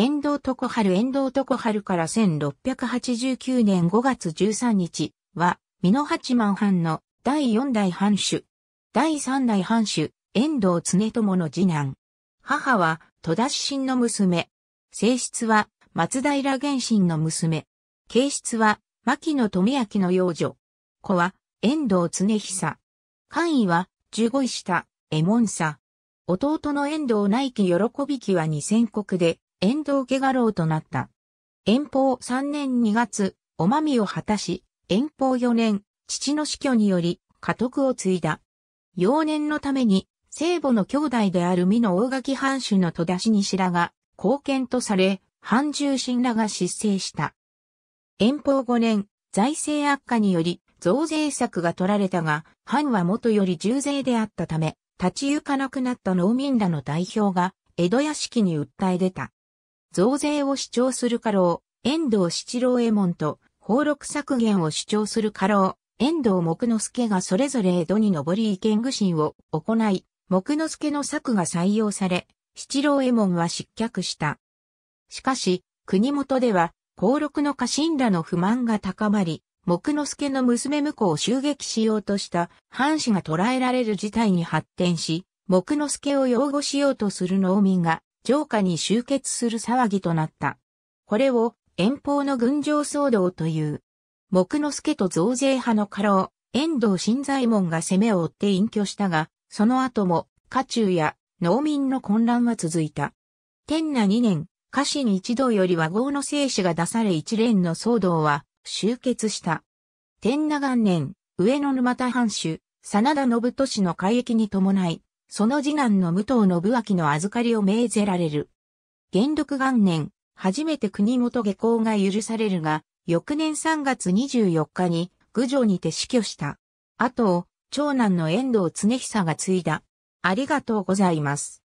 遠藤徳春遠藤徳春から1689年5月13日は、美濃八幡藩の第4代藩主、第3代藩主、遠藤常友の次男。母は戸田信の娘。正室は松平玄信の娘。形質は牧野富明の養女。子は遠藤常久。官位は十五位下、右門佐。弟の遠藤内記喜び記は二千国で、遠藤家画廊となった。遠方3年2月、おまみを果たし、遠方4年、父の死去により、家督を継いだ。幼年のために、聖母の兄弟である美の大垣藩主の戸田氏に白が、貢献とされ、藩重臣らが失勢した。遠方5年、財政悪化により、増税策が取られたが、藩は元より重税であったため、立ち行かなくなった農民らの代表が、江戸屋敷に訴え出た。増税を主張する家老、遠藤七郎右衛門と、放禄削減を主張する家老、遠藤木之助がそれぞれ江戸に上り意見具心を行い、木之助の策が採用され、七郎右衛門は失脚した。しかし、国元では、公禄の家臣らの不満が高まり、木之助の娘婿を襲撃しようとした藩士が捕らえられる事態に発展し、木之助を擁護しようとする農民が城下に集結する騒ぎとなった。これを遠方の軍情騒動という。木之助と増税派の家老、遠藤新左衛門が攻めを追って隠居したが、その後も、家中や農民の混乱は続いた。天那2年、家臣一同より和合の生死が出され一連の騒動は終結した。天那元年、上野沼田藩主、真田信利の改役に伴い、その次男の武藤信明の預かりを命ぜられる。元禄元年、初めて国元下校が許されるが、翌年3月24日に、郡上にて死去した。後を、長男の遠藤常久が継いだ。ありがとうございます。